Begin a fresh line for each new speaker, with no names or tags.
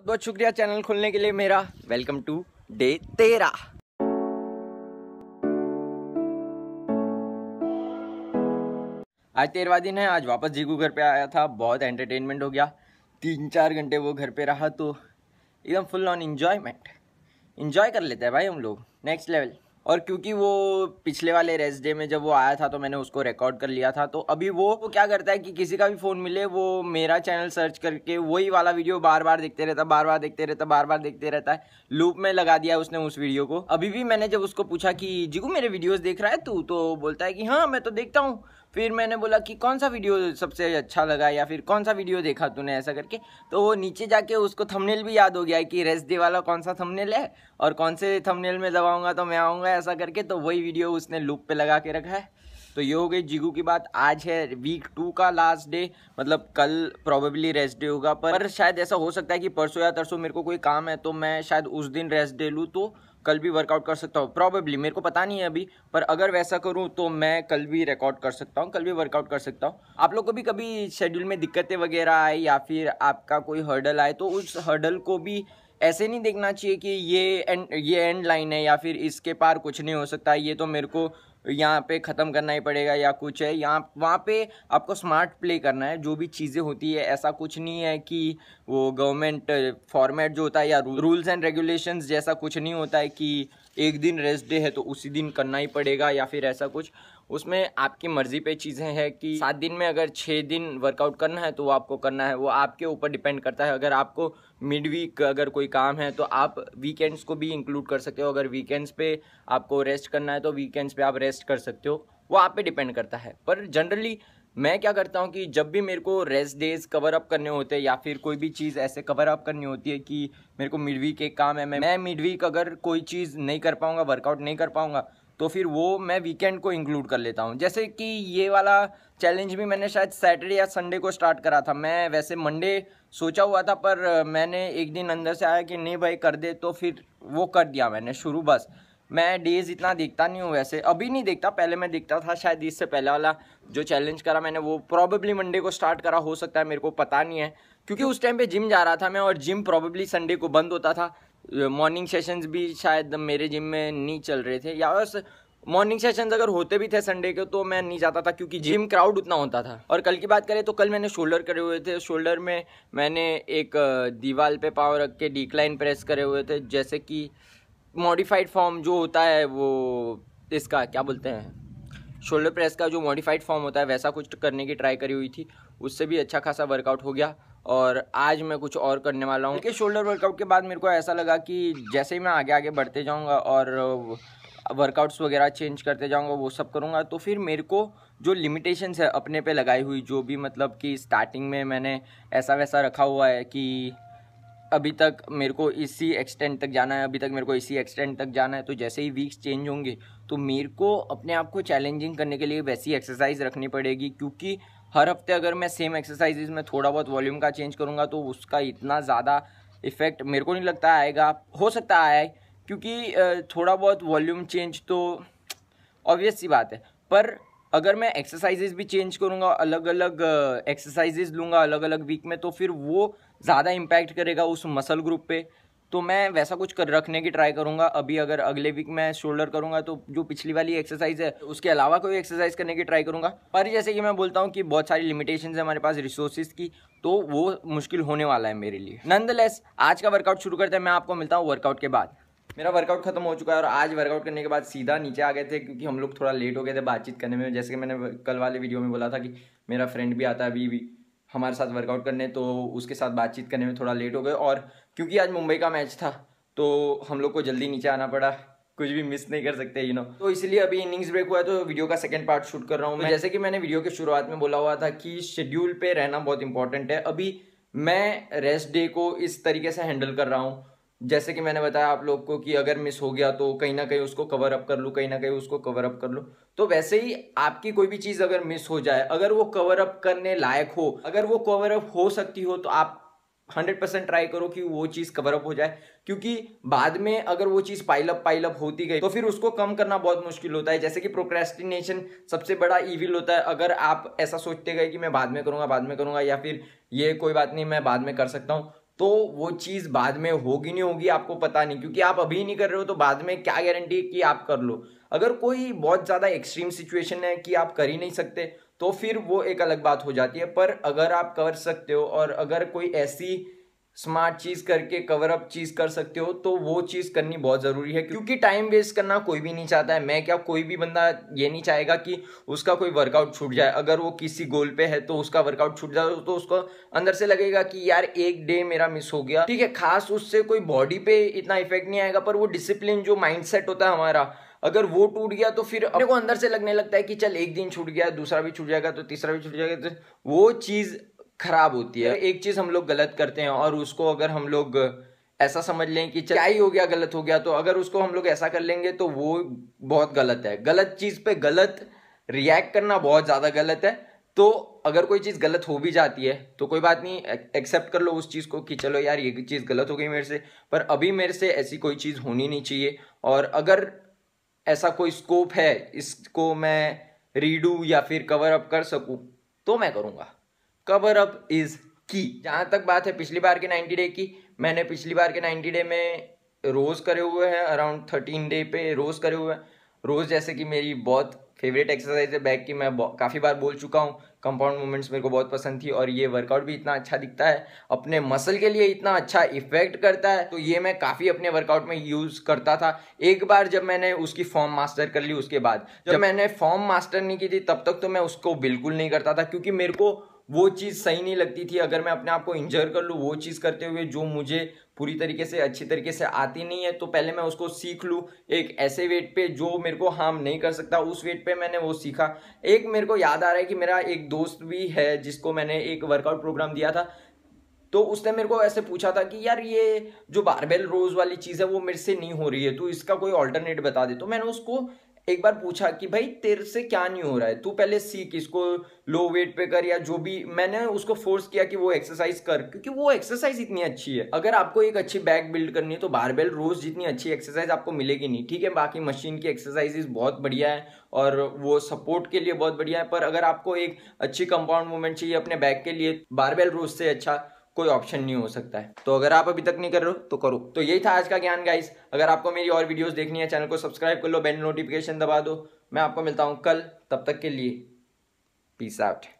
बहुत बहुत शुक्रिया चैनल खोलने के लिए मेरा वेलकम टू डे तेरा आज तेरवा दिन है आज वापस जीगू घर पे आया था बहुत एंटरटेनमेंट हो गया तीन चार घंटे वो घर पे रहा तो एकदम फुल ऑन इन्जॉयमेंट इन्जॉय कर लेते हैं भाई हम लोग नेक्स्ट लेवल और क्योंकि वो पिछले वाले रेस्ट डे में जब वो आया था तो मैंने उसको रिकॉर्ड कर लिया था तो अभी वो क्या करता है कि किसी का भी फ़ोन मिले वो मेरा चैनल सर्च करके वही वाला वीडियो बार बार देखते रहता बार बार देखते रहता बार बार देखते रहता है लूप में लगा दिया उसने उस वीडियो को अभी भी मैंने जब उसको पूछा कि जिगू मेरे वीडियोज़ देख रहा है तू तो बोलता है कि हाँ मैं तो देखता हूँ फिर मैंने बोला कि कौन सा वीडियो सबसे अच्छा लगा या फिर कौन सा वीडियो देखा तूने ऐसा करके तो वो नीचे जाके उसको थंबनेल भी याद हो गया कि रेस डे वाला कौन सा थंबनेल है और कौन से थंबनेल में दबाऊंगा तो मैं आऊँगा ऐसा करके तो वही वीडियो उसने लूप पे लगा के रखा है तो ये हो गई जिगू की बात आज है वीक टू का लास्ट डे मतलब कल प्रॉबेबली रेस्ट डे होगा पर शायद ऐसा हो सकता है कि परसों या तरसों मेरे को कोई काम है तो मैं शायद उस दिन रेस्ट डे लूँ तो कल भी वर्कआउट कर सकता हूँ प्रॉबेबली मेरे को पता नहीं है अभी पर अगर वैसा करूँ तो मैं कल भी रिकॉर्ड कर सकता हूँ कल भी वर्कआउट कर सकता हूँ आप लोग को भी कभी शेड्यूल में दिक्कतें वगैरह आए या फिर आपका कोई हर्डल आए तो उस हर्डल को भी ऐसे नहीं देखना चाहिए कि ये एंड ये एंड लाइन है या फिर इसके पार कुछ नहीं हो सकता ये तो मेरे को यहाँ पे ख़त्म करना ही पड़ेगा या कुछ है यहाँ वहाँ पे आपको स्मार्ट प्ले करना है जो भी चीज़ें होती है ऐसा कुछ नहीं है कि वो गवर्नमेंट फॉर्मेट जो होता है या रूल्स एंड रेगुलेशंस जैसा कुछ नहीं होता है कि एक दिन रेस्ट डे है तो उसी दिन करना ही पड़ेगा या फिर ऐसा कुछ उसमें आपकी मर्ज़ी पे चीज़ें हैं कि सात दिन में अगर छः दिन वर्कआउट करना है तो वो आपको करना है वो आपके ऊपर डिपेंड करता है अगर आपको मिड वीक अगर कोई काम है तो आप वीकेंड्स को भी इंक्लूड कर सकते हो अगर वीकेंड्स पे आपको रेस्ट करना है तो वीकेंड्स पे आप रेस्ट कर सकते हो वो आप पे डिपेंड करता है पर जनरली मैं क्या करता हूँ कि जब भी मेरे को रेस्ट डेज कवर अप करने होते हैं या फिर कोई भी चीज़ ऐसे कवर अप करनी होती है कि मेरे को मिड वीक एक काम है मैं मैं मिड वीक अगर कोई चीज़ नहीं कर पाऊँगा वर्कआउट नहीं कर पाऊँगा तो फिर वो मैं वीकेंड को इंक्लूड कर लेता हूँ जैसे कि ये वाला चैलेंज भी मैंने शायद सैटरडे या संडे को स्टार्ट करा था मैं वैसे मंडे सोचा हुआ था पर मैंने एक दिन अंदर से आया कि नहीं भाई कर दे तो फिर वो कर दिया मैंने शुरू बस मैं डेज़ इतना देखता नहीं हूँ वैसे अभी नहीं देखता पहले मैं देखता था शायद इससे पहले वाला जो चैलेंज करा मैंने वो प्रॉबेबली मंडे को स्टार्ट करा हो सकता है मेरे को पता नहीं है क्योंकि उस टाइम पे जिम जा रहा था मैं और जिम प्रॉबेबली संडे को बंद होता था मॉर्निंग सेशंस भी शायद मेरे जिम में नहीं चल रहे थे या बस मॉर्निंग सेशंस अगर होते भी थे संडे के तो मैं नहीं जाता था क्योंकि जिम क्राउड उतना होता था और कल की बात करें तो कल मैंने शोल्डर करे हुए थे शोल्डर में मैंने एक दीवार पे पाव रख के डिक्लाइन प्रेस करे हुए थे जैसे कि मॉडिफाइड फॉर्म जो होता है वो इसका क्या बोलते हैं शोल्डर प्रेस का जो मॉडिफाइड फॉर्म होता है वैसा कुछ करने की ट्राई करी हुई थी उससे भी अच्छा खासा वर्कआउट हो गया और आज मैं कुछ और करने वाला हूँ कि शोल्डर वर्कआउट के बाद मेरे को ऐसा लगा कि जैसे ही मैं आगे आगे बढ़ते जाऊँगा और वर्कआउट्स वगैरह चेंज करते जाऊँगा वो सब करूँगा तो फिर मेरे को जो लिमिटेशंस है अपने पे लगाई हुई जो भी मतलब कि स्टार्टिंग में मैंने ऐसा वैसा रखा हुआ है कि अभी तक मेरे को इसी एक्सटेंट तक जाना है अभी तक मेरे को इसी एक्सटेंट तक जाना है तो जैसे ही वीक्स चेंज होंगे तो मेरे को अपने आप को चैलेंजिंग करने के लिए वैसी एक्सरसाइज रखनी पड़ेगी क्योंकि हर हफ्ते अगर मैं सेम एक्सरसाइजेज में थोड़ा बहुत वॉल्यूम का चेंज करूँगा तो उसका इतना ज़्यादा इफ़ेक्ट मेरे को नहीं लगता आएगा हो सकता है क्योंकि थोड़ा बहुत वॉल्यूम चेंज तो ऑब्वियस सी बात है पर अगर मैं एक्सरसाइजेज भी चेंज करूँगा अलग अलग एक्सरसाइजेज लूँगा अलग अलग वीक में तो फिर वो ज़्यादा इम्पैक्ट करेगा उस मसल ग्रुप पे तो मैं वैसा कुछ कर रखने की ट्राई करूँगा अभी अगर अगले वीक मैं शोल्डर करूँगा तो जो पिछली वाली एक्सरसाइज है उसके अलावा कोई एक्सरसाइज करने की ट्राई करूँगा पर जैसे कि मैं बोलता हूँ कि बहुत सारी लिमिटेशन है हमारे पास रिसोर्सेज की तो वो मुश्किल होने वाला है मेरे लिए नंद आज का वर्कआउट शुरू करते हैं मैं आपको मिलता हूँ वर्कआउट के बाद मेरा वर्कआउट खत्म हो चुका है और आज वर्कआउट करने के बाद सीधा नीचे आ गए थे क्योंकि हम लोग थोड़ा लेट हो गए थे बातचीत करने में जैसे कि मैंने कल वाले वीडियो में बोला था कि मेरा फ्रेंड भी आता है अभी भी हमारे साथ वर्कआउट करने तो उसके साथ बातचीत करने में थोड़ा लेट हो गए और क्योंकि आज मुंबई का मैच था तो हम लोग को जल्दी नीचे आना पड़ा कुछ भी मिस नहीं कर सकते यू नो तो इसलिए अभी इनिंग्स ब्रेक हुआ है तो वीडियो का सेकंड पार्ट शूट कर रहा हूँ मैं जैसे कि मैंने वीडियो के शुरुआत में बोला हुआ था कि शेड्यूल पे रहना बहुत इंपॉर्टेंट है अभी मैं रेस्ट डे को इस तरीके से हैंडल कर रहा हूँ जैसे कि मैंने बताया आप लोग को कि अगर मिस हो गया तो कहीं ना कहीं उसको कवर अप कर लूँ कहीं ना कहीं उसको कवर अप कर लूँ तो वैसे ही आपकी कोई भी चीज़ अगर मिस हो जाए अगर वो कवर अप करने लायक हो अगर वो कवर अप हो सकती हो तो आप हंड्रेड परसेंट ट्राई करो कि वो चीज़ कवर अप हो जाए क्योंकि बाद में अगर वो चीज़ पाइलअप पाइलअप होती गई तो फिर उसको कम करना बहुत मुश्किल होता है जैसे कि प्रोक्रेस्टिनेशन सबसे बड़ा ईविल होता है अगर आप ऐसा सोचते गए कि मैं बाद में करूँगा बाद में करूँगा या फिर ये कोई बात नहीं मैं बाद में कर सकता हूँ तो वो चीज़ बाद में होगी नहीं होगी आपको पता नहीं क्योंकि आप अभी नहीं कर रहे हो तो बाद में क्या गारंटी है कि आप कर लो अगर कोई बहुत ज़्यादा एक्सट्रीम सिचुएशन है कि आप कर ही नहीं सकते तो फिर वो एक अलग बात हो जाती है पर अगर आप कर सकते हो और अगर कोई ऐसी स्मार्ट चीज़ करके कवर अप चीज़ कर सकते हो तो वो चीज़ करनी बहुत ज़रूरी है क्योंकि टाइम वेस्ट करना कोई भी नहीं चाहता है मैं क्या कोई भी बंदा ये नहीं चाहेगा कि उसका कोई वर्कआउट छूट जाए अगर वो किसी गोल पे है तो उसका वर्कआउट छूट जाए तो उसको अंदर से लगेगा कि यार एक डे मेरा मिस हो गया ठीक है खास उससे कोई बॉडी पे इतना इफेक्ट नहीं आएगा पर वो डिसिप्लिन जो माइंड होता है हमारा अगर वो टूट गया तो फिर अपने को अंदर से लगने लगता है कि चल एक दिन छूट गया दूसरा भी छूट जाएगा तो तीसरा भी छूट जाएगा तो वो चीज़ ख़राब होती है एक चीज़ हम लोग गलत करते हैं और उसको अगर हम लोग ऐसा समझ लें कि क्या ही हो गया गलत हो गया तो अगर उसको हम लोग ऐसा कर लेंगे तो वो बहुत गलत है गलत चीज़ पे गलत रिएक्ट करना बहुत ज़्यादा गलत है तो अगर कोई चीज़ गलत हो भी जाती है तो कोई बात नहीं एक्सेप्ट कर लो उस चीज़ को कि चलो यार ये चीज़ गलत हो गई मेरे से पर अभी मेरे से ऐसी कोई चीज़ होनी नहीं चाहिए और अगर ऐसा कोई स्कोप है इसको मैं रीडू या फिर कवर अप कर सकूँ तो मैं करूँगा कवर अप इज़ की जहाँ तक बात है पिछली बार के नाइन्टी डे की मैंने पिछली बार के नाइन्टी डे में रोज़ करे हुए हैं अराउंड थर्टीन डे पे रोज़ करे हुए हैं रोज़ जैसे कि मेरी बहुत फेवरेट एक्सरसाइज है बैक की मैं काफ़ी बार बोल चुका हूँ कंपाउंड मूवमेंट्स मेरे को बहुत पसंद थी और ये वर्कआउट भी इतना अच्छा दिखता है अपने मसल के लिए इतना अच्छा इफेक्ट करता है तो ये मैं काफ़ी अपने वर्कआउट में यूज़ करता था एक बार जब मैंने उसकी फॉर्म मास्टर कर ली उसके बाद जब मैंने फॉर्म मास्टर नहीं की थी तब तक तो मैं उसको बिल्कुल नहीं करता था क्योंकि मेरे को वो चीज़ सही नहीं लगती थी अगर मैं अपने आप को इंजर कर लूँ वो चीज़ करते हुए जो मुझे पूरी तरीके से अच्छी तरीके से आती नहीं है तो पहले मैं उसको सीख लूँ एक ऐसे वेट पे जो मेरे को हार्म नहीं कर सकता उस वेट पे मैंने वो सीखा एक मेरे को याद आ रहा है कि मेरा एक दोस्त भी है जिसको मैंने एक वर्कआउट प्रोग्राम दिया था तो उसने मेरे को ऐसे पूछा था कि यार ये जो बारबेल रोज वाली चीज़ है वो मेरे से नहीं हो रही है तो इसका कोई ऑल्टरनेट बता दे तो मैंने उसको एक बार पूछा कि भाई तेरे से क्या नहीं हो रहा है तू पहले सीख इसको लो वेट पे कर या जो भी मैंने उसको फोर्स किया कि वो एक्सरसाइज कर क्योंकि वो एक्सरसाइज इतनी अच्छी है अगर आपको एक अच्छी बैक बिल्ड करनी है तो बारबेल रोज जितनी अच्छी एक्सरसाइज आपको मिलेगी नहीं ठीक है बाकी मशीन की एक्सरसाइजेज बहुत बढ़िया है और वो सपोर्ट के लिए बहुत बढ़िया है पर अगर आपको एक अच्छी कंपाउंड मूवमेंट चाहिए अपने बैक के लिए बारबेल रोज से अच्छा कोई ऑप्शन नहीं हो सकता है तो अगर आप अभी तक नहीं कर रहे हो तो करो तो यही था आज का ज्ञान गाइस अगर आपको मेरी और वीडियोस देखनी है चैनल को सब्सक्राइब कर लो बेल नोटिफिकेशन दबा दो मैं आपको मिलता हूँ कल तब तक के लिए पीस आउट